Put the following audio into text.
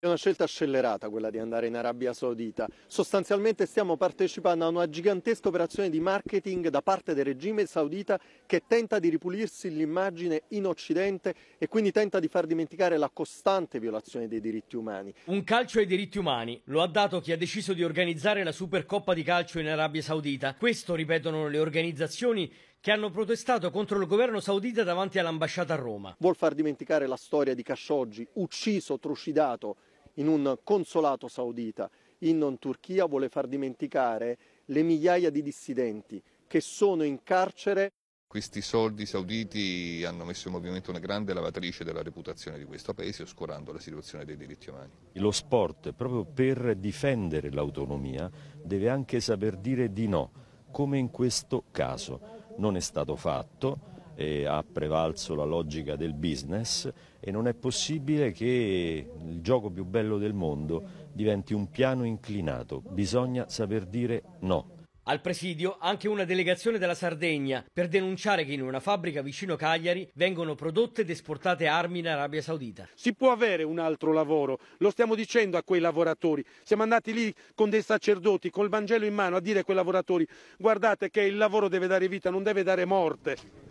È una scelta scellerata quella di andare in Arabia Saudita. Sostanzialmente stiamo partecipando a una gigantesca operazione di marketing da parte del regime saudita che tenta di ripulirsi l'immagine in Occidente e quindi tenta di far dimenticare la costante violazione dei diritti umani. Un calcio ai diritti umani lo ha dato chi ha deciso di organizzare la Supercoppa di calcio in Arabia Saudita. Questo ripetono le organizzazioni che hanno protestato contro il governo saudita davanti all'ambasciata a Roma. Vuol far dimenticare la storia di Khashoggi, ucciso, trucidato in un consolato saudita in Turchia vuole far dimenticare le migliaia di dissidenti che sono in carcere. Questi soldi sauditi hanno messo in movimento una grande lavatrice della reputazione di questo paese, oscurando la situazione dei diritti umani. Lo sport, proprio per difendere l'autonomia, deve anche saper dire di no, come in questo caso. Non è stato fatto, eh, ha prevalso la logica del business e non è possibile che il gioco più bello del mondo diventi un piano inclinato, bisogna saper dire no. Al presidio anche una delegazione della Sardegna per denunciare che in una fabbrica vicino Cagliari vengono prodotte ed esportate armi in Arabia Saudita. Si può avere un altro lavoro, lo stiamo dicendo a quei lavoratori. Siamo andati lì con dei sacerdoti, col Vangelo in mano, a dire a quei lavoratori guardate che il lavoro deve dare vita, non deve dare morte.